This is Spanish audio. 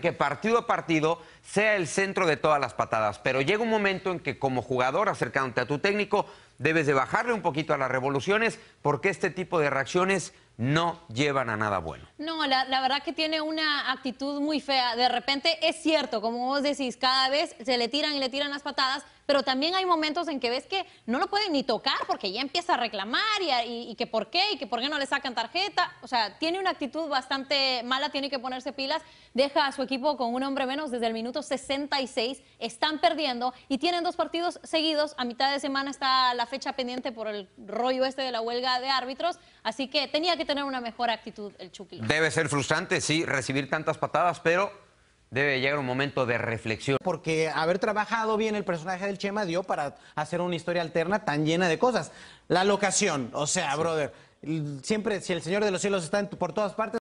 que partido a partido sea el centro de todas las patadas, pero llega un momento en que como jugador acercándote a tu técnico debes de bajarle un poquito a las revoluciones porque este tipo de reacciones no llevan a nada bueno. No, la, la, verdad que tiene una actitud muy fea. De repente es cierto, como vos decís, cada vez se le tiran y le tiran las patadas, pero también hay momentos en que ves que no lo pueden ni tocar porque ya empieza a reclamar y, y que por qué, y que por qué no le sacan tarjeta. O sea, tiene una actitud bastante mala, tiene que ponerse pilas, deja a su equipo con un hombre menos desde el minuto 66, están perdiendo y tienen dos partidos seguidos. A mitad de semana está la fecha pendiente por el rollo este de la huelga de árbitros, así que tenía que tener una mejor actitud el Chucky. Debe ser frustrante, sí, recibir tantas patadas, pero debe llegar un momento de reflexión. Porque haber trabajado bien el personaje del Chema dio para hacer una historia alterna tan llena de cosas. La locación, o sea, brother, siempre si el Señor de los Cielos está por todas partes,